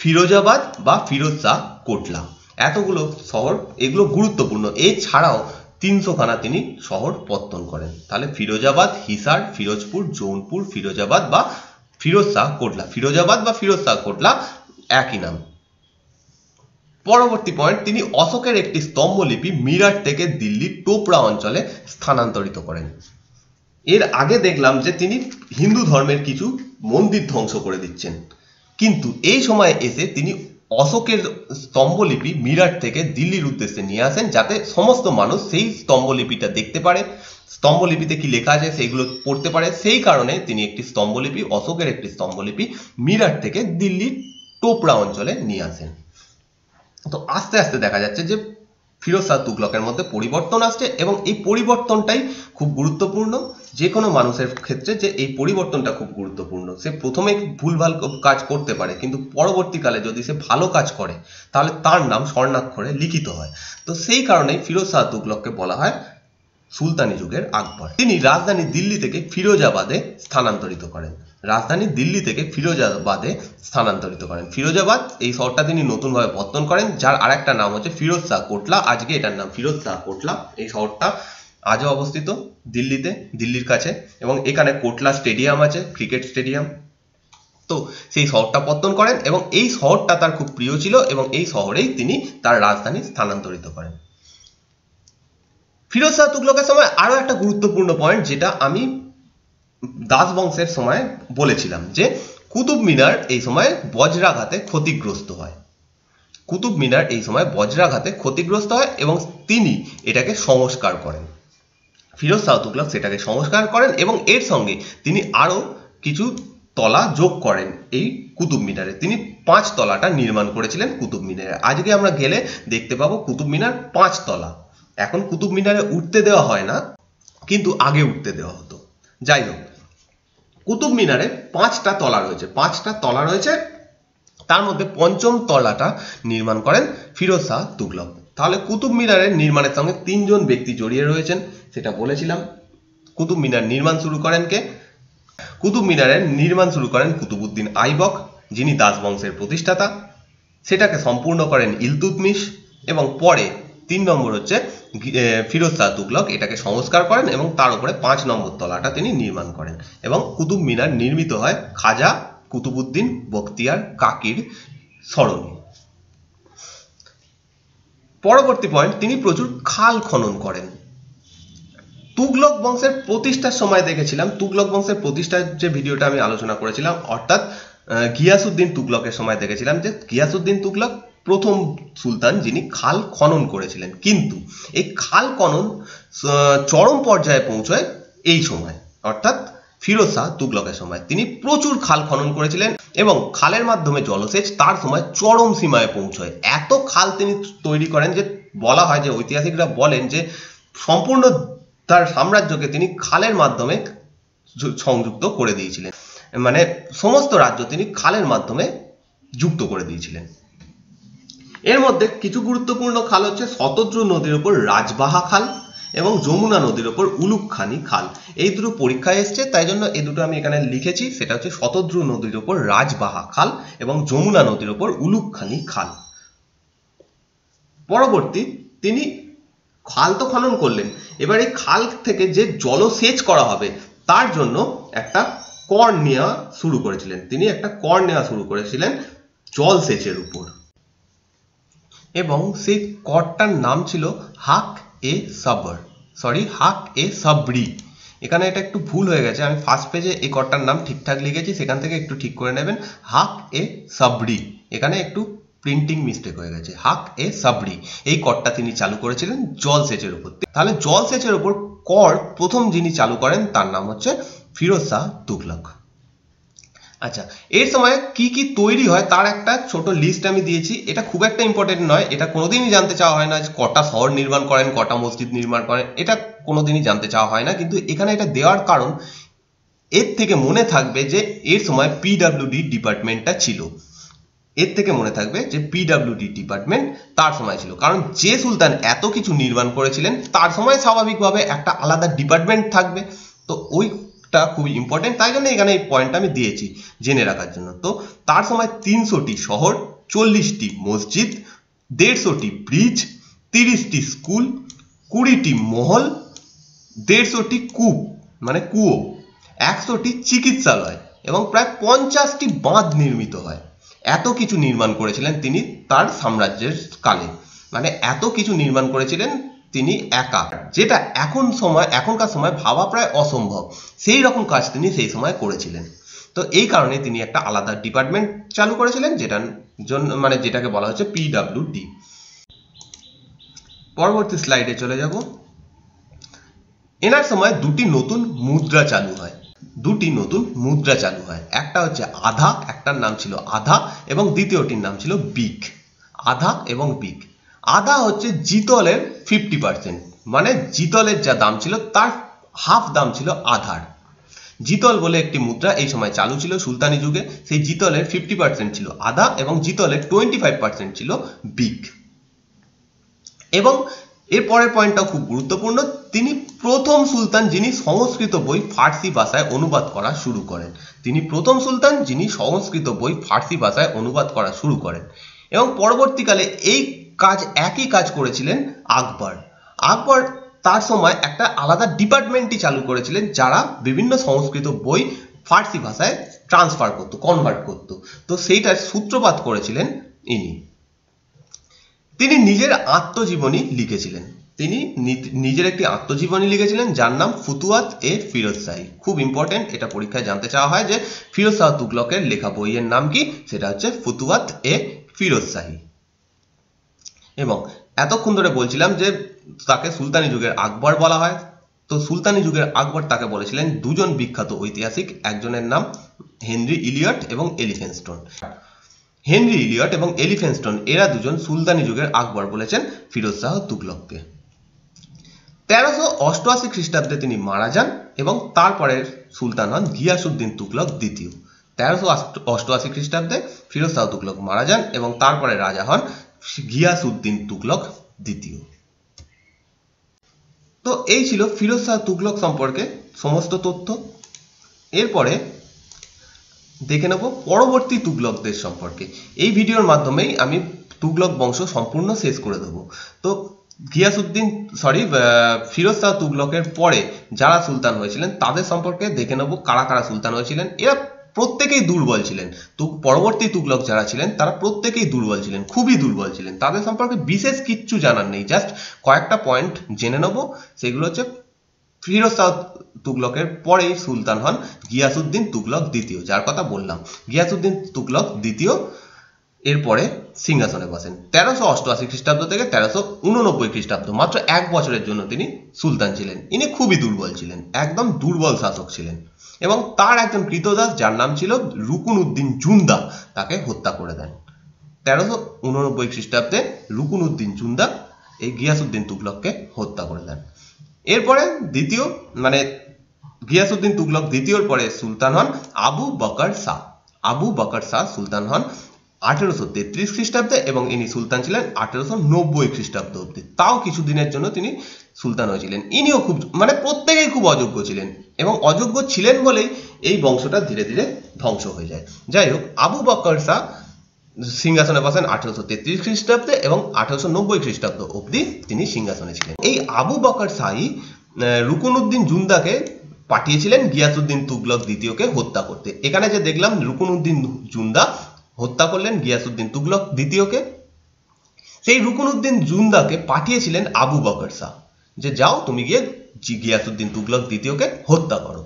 ফিরোজাবাদ বা ফিরোজা কোটলা এতগুলো শহর এগুলো গুরুত্বপূর্ণ এছাড়াও তিনশো খানা তিনি শহর পত্তন করেন তাহলে ফিরোজাবাদ হিসার ফিরোজপুর জৌনপুর ফিরোজাবাদ বা ফিরোজ শাহ কোটলা ফিরোজাবাদ বা ফিরোজ শাহ কোটলা একই নাম পরবর্তী পয়েন্ট তিনি অশোকের একটি স্তম্ভলিপি মিরাট থেকে দিল্লির টোপরা অঞ্চলে স্থানান্তরিত করেন এর আগে দেখলাম যে তিনি হিন্দু ধর্মের কিছু মন্দির ধ্বংস করে দিচ্ছেন কিন্তু এই সময়ে এসে তিনি অশোকের স্তম্ভলিপি মিরাট থেকে দিল্লির উদ্দেশ্যে নিয়ে আসেন যাতে সমস্ত মানুষ সেই স্তম্ভলিপিটা দেখতে পারে স্তম্ভলিপিতে কি লেখা আছে সেইগুলো পড়তে পারে সেই কারণে তিনি একটি স্তম্ভলিপি অশোকের একটি স্তম্ভলিপি মিরাট থেকে দিল্লির টোপড়া অঞ্চলে নিয়ে আসেন তো আস্তে আস্তে দেখা যাচ্ছে যে ফিরোজা তুগলকের মধ্যে পরিবর্তন আসছে এবং এই পরিবর্তনটাই খুব গুরুত্বপূর্ণ যে কোনো মানুষের ক্ষেত্রে যে এই পরিবর্তনটা খুব গুরুত্বপূর্ণ সে প্রথমে ভুলভাল কাজ করতে পারে কিন্তু পরবর্তীকালে যদি সে ভালো কাজ করে তাহলে তার নাম স্বর্ণাক্ষরে লিখিত হয় তো সেই কারণেই ফিরোজ শাহ তুগলককে বলা হয় সুলতানি যুগের আকবর তিনি রাজধানী দিল্লি থেকে ফিরোজাবাদে স্থানান্তরিত করেন রাজধানী দিল্লি থেকে ফিরোজাবাদে স্থানান্তরিত করেন ফিরোজাবাদ এই শহরটা তিনি নতুনভাবে পত্তন করেন যার আরেকটা নাম হচ্ছে ফিরোজ শাহ কোটলা আজকে এটার নাম ফিরোজ শাহ কোটলা এই শহরটা আজও অবস্থিত দিল্লিতে দিল্লির কাছে এবং এখানে কোটলা স্টেডিয়াম আছে ক্রিকেট স্টেডিয়াম তো সেই শহরটা পত্তন করেন এবং এই শহরটা তার খুব প্রিয় ছিল এবং এই শহরেই তিনি তার রাজধানী স্থানান্তরিত করেন ফিরোজ শাহ তুগলকের সময় আরও একটা গুরুত্বপূর্ণ পয়েন্ট যেটা আমি দাস বংশের সময় বলেছিলাম যে কুতুব মিনার এই সময় বজ্রাঘাতে ক্ষতিগ্রস্ত হয় কুতুব মিনার এই সময় বজ্রাঘাতে ক্ষতিগ্রস্ত হয় এবং তিনি এটাকে সংস্কার করেন ফিরোজ শাহ তুগলক সেটাকে সংস্কার করেন এবং এর সঙ্গে তিনি আরও কিছু তলা যোগ করেন এই কুতুব মিনারে তিনি পাঁচ তলাটা নির্মাণ করেছিলেন কুতুব মিনারে আজকে আমরা গেলে দেখতে পাবো কুতুব মিনার পাঁচ তলা এখন কুতুব মিনারে উঠতে দেওয়া হয় না কিন্তু আগে উঠতে দেওয়া হতো যাই হোক কুতুব মিনারে পাঁচটা তলা রয়েছে পাঁচটা তলা রয়েছে তার মধ্যে পঞ্চম তলাটা নির্মাণ করেন ফিরোজ শাহ তুগলক তাহলে কুতুব মিনারের নির্মাণের সঙ্গে তিনজন ব্যক্তি জড়িয়ে রয়েছেন সেটা বলেছিলাম কুতুব মিনার নির্মাণ শুরু করেন কে কুতুব মিনারের নির্মাণ শুরু করেন কুতুবুদ্দিন আইবক যিনি দাস বংশের প্রতিষ্ঠাতা সেটাকে সম্পূর্ণ করেন ইলতুতমিশ এবং পরে তিন নম্বর হচ্ছে ফিরোজ শাহ তুগলক এটাকে সংস্কার করেন এবং তার উপরে পাঁচ নম্বর তলাটা তিনি নির্মাণ করেন এবং কুতুব মিনার নির্মিত হয় খাজা কুতুবুদ্দিন বখতিয়ার কাকির স্মরণে পরবর্তী পয়েন্ট তিনি প্রচুর খাল খনন করেন তুগলক বংশের প্রতিষ্ঠার সময় দেখেছিলাম তুগলক বংশের প্রতিষ্ঠার যে ভিডিওটা আমি আলোচনা করেছিলাম অর্থাৎ গিয়াসুদ্দিন তুগলকের সময় দেখেছিলাম যে গিয়াসুদ্দিন তুগলক প্রথম সুলতান যিনি খাল খনন করেছিলেন কিন্তু এই খাল খনন চরম পর্যায়ে পৌঁছয় এই সময় অর্থাৎ ফিরোজ শাহ তুগলকের সময় তিনি প্রচুর খাল খনন করেছিলেন এবং খালের মাধ্যমে জলসেচ তার সময় চরম সীমায় পৌঁছয় এত খাল তিনি তৈরি করেন যে বলা হয় যে ঐতিহাসিকরা বলেন যে সম্পূর্ণ তার সাম্রাজ্যকে তিনি খালের মাধ্যমে সংযুক্ত করে দিয়েছিলেন মানে সমস্ত রাজ্য তিনি খালের মাধ্যমে যুক্ত করে দিয়েছিলেন এর মধ্যে কিছু গুরুত্বপূর্ণ খাল হচ্ছে শতদ্রু নদীর উপর রাজবাহা খাল এবং যমুনা নদীর উপর উলুকখানি খাল এই দুটো পরীক্ষায় এসছে তাই জন্য এই দুটো আমি এখানে লিখেছি সেটা হচ্ছে শতদ্রু নদীর উপর রাজবাহা খাল এবং যমুনা নদীর উপর উলুকখানি খাল পরবর্তী তিনি খাল তো খনন করলেন এবার এই খাল থেকে যে জলসেচ করা হবে তার জন্য একটা কর নেওয়া শুরু করেছিলেন তিনি একটা কর নেওয়া শুরু করেছিলেন জলসেচের উপর এবং সেই করটার নাম ছিল হাক এ সাবর সরি হাক এ সাবরি এখানে এটা একটু ভুল হয়ে গেছে আমি ফার্স্ট পেজে এই করটার নাম ঠিকঠাক লিখেছি সেখান থেকে একটু ঠিক করে নেবেন হাক এ সাবরি এখানে একটু প্রিন্টিং মিস্টেক হয়ে গেছে হাক এ সাবরি এই করটা তিনি চালু করেছিলেন জল সেচের উপর তাহলে জল সেচের উপর কর প্রথম যিনি চালু করেন তার নাম হচ্ছে ফিরোজ শাহ তুগলক আচ্ছা এর সময় কি কি তৈরি হয় তার একটা ছোট লিস্ট আমি দিয়েছি এটা খুব একটা ইম্পর্টেন্ট নয় এটা কোনোদিনই জানতে চাওয়া হয় না যে কটা শহর নির্মাণ করেন কটা মসজিদ নির্মাণ করেন এটা কোনোদিনই জানতে চাওয়া হয় না কিন্তু এখানে এটা দেওয়ার কারণ এর থেকে মনে থাকবে যে এর সময় পিডাব্লিউডি ডিপার্টমেন্টটা ছিল এর থেকে মনে থাকবে যে পিডাব্লিউডি ডিপার্টমেন্ট তার সময় ছিল কারণ যে সুলতান এত কিছু নির্মাণ করেছিলেন তার সময় স্বাভাবিকভাবে একটা আলাদা ডিপার্টমেন্ট থাকবে তো ওই টা খুবই ইম্পর্টেন্ট তাই জন্য এখানে এই পয়েন্টটা আমি দিয়েছি জেনে রাখার জন্য তো তার সময় তিনশোটি শহর চল্লিশটি মসজিদ দেড়শোটি ব্রিজ তিরিশটি স্কুল কুড়িটি মহল দেড়শোটি কূপ মানে কুয়ো একশোটি চিকিৎসালয় এবং প্রায় পঞ্চাশটি বাঁধ নির্মিত হয় এত কিছু নির্মাণ করেছিলেন তিনি তার সাম্রাজ্যের কালে মানে এত কিছু নির্মাণ করেছিলেন তিনি একা যেটা এখন সময় এখনকার সময় ভাবা প্রায় অসম্ভব সেই রকম কাজ তিনি সেই সময় করেছিলেন তো এই কারণে তিনি একটা আলাদা ডিপার্টমেন্ট চালু করেছিলেন যেটার জন্য মানে যেটাকে বলা হচ্ছে পিডাব্লিউ ডি পরবর্তী স্লাইডে চলে যাব এনার সময় দুটি নতুন মুদ্রা চালু হয় দুটি নতুন মুদ্রা চালু হয় একটা হচ্ছে আধা একটার নাম ছিল আধা এবং দ্বিতীয়টির নাম ছিল বিক আধা এবং বিক আদা হচ্ছে জিতলের ফিফটি পার্সেন্ট মানে জিতলের যা দাম ছিল তার হাফ দাম ছিল আধার জিতল বলে একটি মুদ্রা এই সময় চালু ছিল সুলতানি যুগে সেই জিতলের ফিফটি পার্সেন্ট ছিল আদা এবং জিতলের টোয়েন্টি ফাইভ পার্সেন্ট ছিল বিগ এবং এর পরের পয়েন্টটা খুব গুরুত্বপূর্ণ তিনি প্রথম সুলতান যিনি সংস্কৃত বই ফার্সি ভাষায় অনুবাদ করা শুরু করেন তিনি প্রথম সুলতান যিনি সংস্কৃত বই ফার্সি ভাষায় অনুবাদ করা শুরু করেন এবং পরবর্তীকালে এই কাজ একই কাজ করেছিলেন আকবর আকবর তার সময় একটা আলাদা ডিপার্টমেন্টই চালু করেছিলেন যারা বিভিন্ন সংস্কৃত বই ফার্সি ভাষায় ট্রান্সফার করত কনভার্ট করত তো সেইটার সূত্রপাত করেছিলেন ইনি তিনি নিজের আত্মজীবনী লিখেছিলেন তিনি নিজের একটি আত্মজীবনী লিখেছিলেন যার নাম ফুতুয়াত এ ফিরোজ শাহি খুব ইম্পর্টেন্ট এটা পরীক্ষায় জানতে চাওয়া হয় যে ফিরোজ শাহ তুগলকের লেখা বইয়ের নাম কি সেটা হচ্ছে ফুতুয়াত এ ফিরোজ শাহী এবং এতক্ষণ ধরে বলছিলাম যে তাকে সুলতানি যুগের আকবর বলা হয় তো সুলতানি যুগের আকবর তাকে বলেছিলেন দুজন বিখ্যাত ঐতিহাসিক একজনের নাম হেনরি ইলিয়ট এবং এলিফেনস্টোন হেনরি ইলিয়ট এবং এলিফেনস্টোন এরা দুজন সুলতানি যুগের আকবর বলেছেন ফিরোজ শাহ তুগলককে তেরোশো অষ্টআশি খ্রিস্টাব্দে তিনি মারা যান এবং তারপরের সুলতান হন গিয়াসুদ্দিন তুগলক দ্বিতীয় তেরোশো অষ্টআশি খ্রিস্টাব্দে ফিরোজ শাহ তুগলক মারা যান এবং তারপরে রাজা হন গিয়াস উদ্দিন তুগলক দ্বিতীয় তো এই ছিল ফিরোজ শাহ তুগলক সম্পর্কে সমস্ত তথ্য এরপরে দেখে নেব পরবর্তী তুগলকদের সম্পর্কে এই ভিডিওর মাধ্যমেই আমি তুগলক বংশ সম্পূর্ণ শেষ করে দেব তো গিয়াসুদ্দিন সরি ফিরোজ শাহ তুগলকের পরে যারা সুলতান হয়েছিলেন তাদের সম্পর্কে দেখে নেব কারা কারা সুলতান হয়েছিলেন এরা প্রত্যেকেই দুর্বল ছিলেন তো পরবর্তী তুগলক যারা ছিলেন তারা প্রত্যেকেই দুর্বল ছিলেন খুবই দুর্বল ছিলেন তাদের সম্পর্কে বিশেষ কিচ্ছু জানার নেই জাস্ট কয়েকটা পয়েন্ট জেনে নেব সেগুলো হচ্ছে ফিরোজ শাহ তুগলকের পরেই সুলতান হন গিয়াসুদ্দিন তুগলক দ্বিতীয় যার কথা বললাম গিয়াসুদ্দিন তুগলক দ্বিতীয় এরপরে সিংহাসনে বসেন তেরোশো অষ্টআশি খ্রিস্টাব্দ থেকে তেরোশো উননব্বই খ্রিস্টাব্দ মাত্র এক বছরের জন্য তিনি সুলতান ছিলেন ইনি খুবই দুর্বল ছিলেন একদম দুর্বল শাসক ছিলেন এবং তার একজন কৃতদাস যার নাম ছিল রুকুন উদ্দিন জুন্দা তাকে হত্যা করে দেন তেরোশো উননব্বই খ্রিস্টাব্দে রুকুন উদ্দিন জুন্দা এই গিয়াসুদ্দিন তুগলককে হত্যা করে দেন এরপরে দ্বিতীয় মানে গিয়াসুদ্দিন তুগলক দ্বিতীয়র পরে সুলতান হন আবু বকর শাহ আবু বকর শাহ সুলতান হন আঠেরোশো তেত্রিশ খ্রিস্টাব্দে এবং ইনি সুলতান ছিলেন আঠেরোশো নব্বই খ্রিস্টাব্দ অব্দি তাও কিছুদিনের জন্য তিনি সুলতান হয়েছিলেন ইনিও খুব মানে প্রত্যেকেই খুব অযোগ্য ছিলেন এবং অযোগ্য ছিলেন বলেই এই বংশটা ধীরে ধীরে ধ্বংস হয়ে যায় যাই হোক আবু বকর শাহ সিংহাসনে বসেন আঠারোশো তেত্রিশ খ্রিস্টাব্দে এবং আঠারোশো নব্বই খ্রিস্টাব্দ অবধি তিনি সিংহাসনে ছিলেন এই আবু বকর শাহি রুকনুদ্দিন জুন্দাকে পাঠিয়েছিলেন গিয়াসুদ্দিন তুগলক দ্বিতীয়কে হত্যা করতে এখানে যে দেখলাম রুকনুদ্দিন জুন্দা হত্যা করলেন গিয়াসুদ্দিন তুগলক দ্বিতীয়কে সেই রুকনুদ্দিন জুন্দাকে পাঠিয়েছিলেন আবু বকর শাহ যে যাও তুমি গিয়ে গিয়াসুদ্দিন তুগলক দ্বিতীয়কে হত্যা করো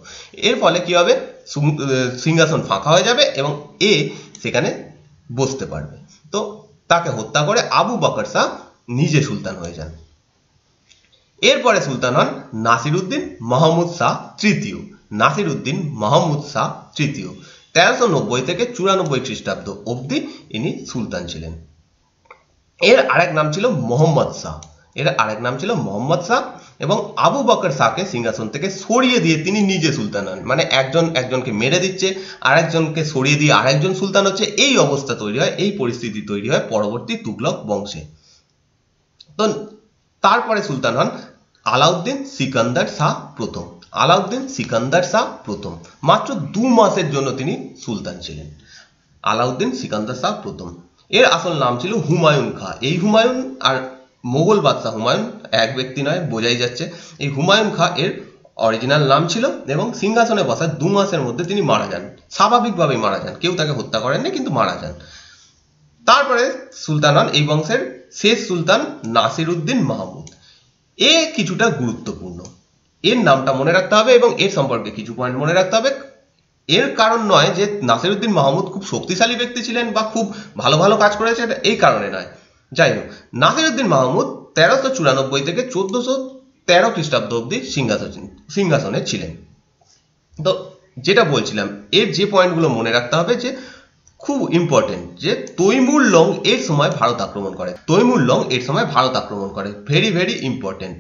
এর ফলে কি হবে সিংহাসন ফাঁকা হয়ে যাবে এবং এ সেখানে বসতে পারবে তো তাকে হত্যা করে আবু বকর শাহ নিজে সুলতান হয়ে যান এরপরে সুলতান হন উদ্দিন মাহমুদ শাহ তৃতীয় নাসিরউদ্দিন মাহমুদ শাহ তৃতীয় তেরোশো নব্বই থেকে চুরানব্বই খ্রিস্টাব্দ অবধি ইনি সুলতান ছিলেন এর আরেক নাম ছিল মোহাম্মদ শাহ এর আরেক নাম ছিল মোহাম্মদ শাহ এবং আবু বকর শাহকে সিংহাসন থেকে সরিয়ে দিয়ে তিনি নিজে সুলতান হন মানে একজন একজনকে মেরে দিচ্ছে আরেকজনকে সরিয়ে দিয়ে আরেকজন সুলতান হচ্ছে এই অবস্থা তৈরি হয় এই পরিস্থিতি তৈরি হয় পরবর্তী তুগলক বংশে তো তারপরে সুলতান হন আলাউদ্দিন সিকান্দার শাহ প্রথম আলাউদ্দিন সিকান্দার শাহ প্রথম মাত্র দু মাসের জন্য তিনি সুলতান ছিলেন আলাউদ্দিন সিকান্দার শাহ প্রথম এর আসল নাম ছিল হুমায়ুন খাঁ এই হুমায়ুন আর মোগল বাদশাহ হুমায়ুন এক ব্যক্তি নয় বোঝাই যাচ্ছে এই হুমায়ুন খাঁ এর অরিজিনাল নাম ছিল এবং সিংহাসনে বসার দু মাসের মধ্যে তিনি মারা যান স্বাভাবিকভাবেই মারা যান কেউ তাকে হত্যা করেননি কিন্তু মারা যান তারপরে সুলতান হন এই বংশের শেষ সুলতান নাসির উদ্দিন মাহমুদ এ কিছুটা গুরুত্বপূর্ণ এর নামটা মনে রাখতে হবে এবং এর সম্পর্কে কিছু পয়েন্ট মনে রাখতে হবে এর কারণ নয় যে নাসিরুদ্দিন মাহমুদ খুব শক্তিশালী ব্যক্তি ছিলেন বা খুব ভালো ভালো কাজ করেছে এই কারণে নয় যাই হোক নাসিরুদ্দিন মাহমুদ তেরোশো চুরানব্বই থেকে চোদ্দশো তেরো খ্রিস্টাব্দ অব্দি সিংহাসন সিংহাসনে ছিলেন তো যেটা বলছিলাম এর যে পয়েন্টগুলো মনে রাখতে হবে যে খুব ইম্পর্টেন্ট যে তৈমুর লং এর সময় ভারত আক্রমণ করে তৈমুর লং এর সময় ভারত আক্রমণ করে ভেরি ভেরি ইম্পর্টেন্ট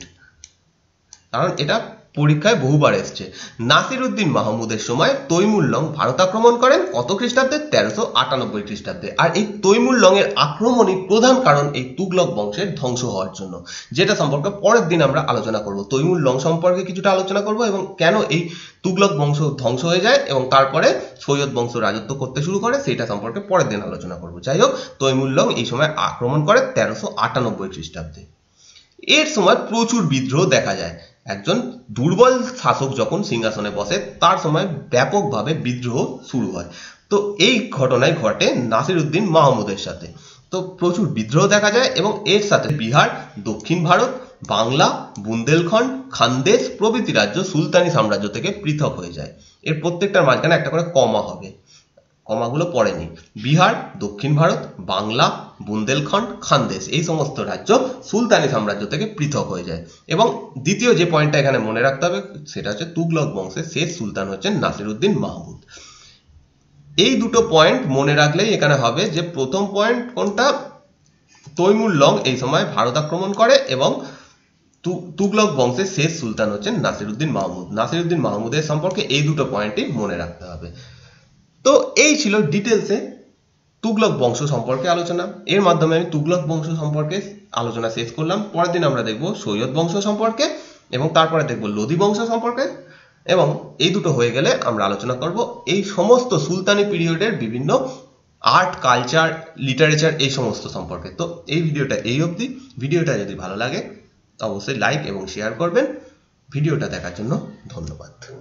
কারণ এটা পরীক্ষায় বহুবার এসছে নাসির উদ্দিন মাহমুদের সময় তৈমুল্লং ভারত আক্রমণ করেন কত খ্রিস্টাব্দে তেরোশো আটানব্বই খ্রিস্টাব্দে আর এই তৈমুল্লং এর আক্রমণই প্রধান কারণ এই তুগলক বংশের ধ্বংস হওয়ার জন্য যেটা সম্পর্কে পরের দিন আমরা আলোচনা করব তৈমুল্লং সম্পর্কে কিছুটা আলোচনা করব এবং কেন এই তুগলক বংশ ধ্বংস হয়ে যায় এবং তারপরে সৈয়দ বংশ রাজত্ব করতে শুরু করে সেটা সম্পর্কে পরের দিন আলোচনা করব যাই হোক তৈমুল্লং এই সময় আক্রমণ করে তেরোশো আটানব্বই খ্রিস্টাব্দে এর সময় প্রচুর বিদ্রোহ দেখা যায় একজন দুর্বল শাসক যখন সিংহাসনে বসে তার সময় ব্যাপকভাবে বিদ্রোহ শুরু হয় তো এই ঘটনায় ঘটে উদ্দিন মাহমুদের সাথে তো প্রচুর বিদ্রোহ দেখা যায় এবং এর সাথে বিহার দক্ষিণ ভারত বাংলা বুন্দেলখণ্ড খানদেশ প্রভৃতি রাজ্য সুলতানি সাম্রাজ্য থেকে পৃথক হয়ে যায় এর প্রত্যেকটার মাঝখানে একটা করে কমা হবে কমাগুলো পড়েনি বিহার দক্ষিণ ভারত বাংলা বুন্দেলখণ্ড খানদেশ এই সমস্ত রাজ্য সুলতানি সাম্রাজ্য থেকে পৃথক হয়ে যায় এবং দ্বিতীয় যে পয়েন্টটা এখানে মনে রাখতে হবে সেটা হচ্ছে তুগলক বংশের শেষ সুলতান হচ্ছেন নাসিরুদ্দিন মাহমুদ এই দুটো পয়েন্ট মনে রাখলেই এখানে হবে যে প্রথম পয়েন্ট কোনটা তৈমুর লং এই সময় ভারত আক্রমণ করে এবং তুগলক বংশের শেষ সুলতান হচ্ছেন নাসিরুদ্দিন মাহমুদ নাসিরুদ্দিন মাহমুদের সম্পর্কে এই দুটো পয়েন্টই মনে রাখতে হবে তো এই ছিল ডিটেলসে তুগলক বংশ সম্পর্কে আলোচনা এর মাধ্যমে আমি তুগলক বংশ সম্পর্কে আলোচনা শেষ করলাম পরের দিন আমরা দেখব সৈয়দ বংশ সম্পর্কে এবং তারপরে দেখব লোদি বংশ সম্পর্কে এবং এই দুটো হয়ে গেলে আমরা আলোচনা করব এই সমস্ত সুলতানি পিরিয়ডের বিভিন্ন আর্ট কালচার লিটারেচার এই সমস্ত সম্পর্কে তো এই ভিডিওটা এই অবধি ভিডিওটা যদি ভালো লাগে অবশ্যই লাইক এবং শেয়ার করবেন ভিডিওটা দেখার জন্য ধন্যবাদ